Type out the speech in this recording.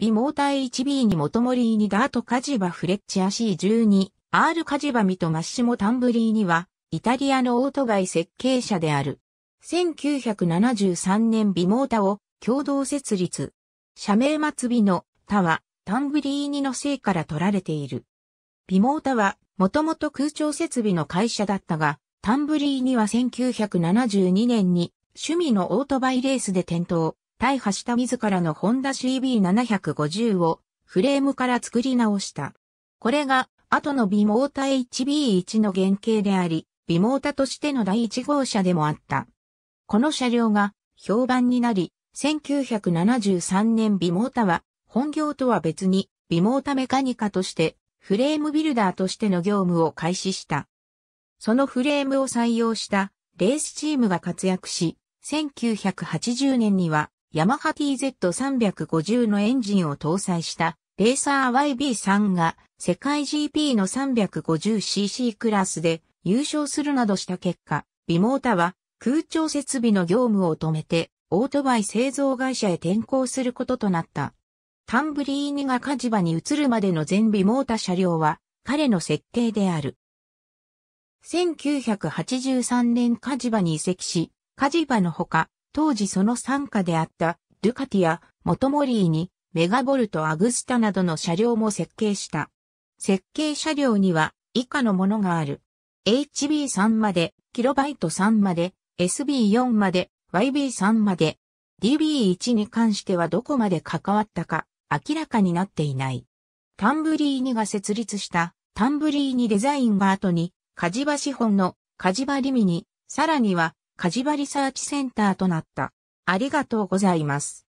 ビモーター 1B に元森にダートカジバフレッチア C12、R カジバミとマッシモタンブリーには、イタリアのオートバイ設計者である。1973年ビモータを共同設立。社名末尾の他はタンブリーニの姓から取られている。ビモータはもともと空調設備の会社だったが、タンブリーニは1972年に趣味のオートバイレースで転倒、大破した自らのホンダ CB750 をフレームから作り直した。これが後のビモータ HB1 の原型であり、ビモータとしての第1号車でもあった。この車両が評判になり、1973年ビモータは本業とは別にビモータメカニカとしてフレームビルダーとしての業務を開始した。そのフレームを採用したレースチームが活躍し、1980年にはヤマハ TZ350 のエンジンを搭載したレーサー YB3 が世界 GP の 350cc クラスで優勝するなどした結果、ビモータは空調設備の業務を止めてオートバイ製造会社へ転向することとなった。タンブリーニが火事場に移るまでの全ビモータ車両は彼の設計である。1983年カジバに移籍し、カジバのほか当時その傘下であったドゥカティやモトモリーにメガボルト・アグスタなどの車両も設計した。設計車両には以下のものがある。HB3 まで、キロバイト3まで、SB4 まで、YB3 まで、DB1 に関してはどこまで関わったか明らかになっていない。タンブリーニが設立したタンブリーニデザインが後に、カジバ資本のカジバリミニ、さらにはカジバリサーチセンターとなった。ありがとうございます。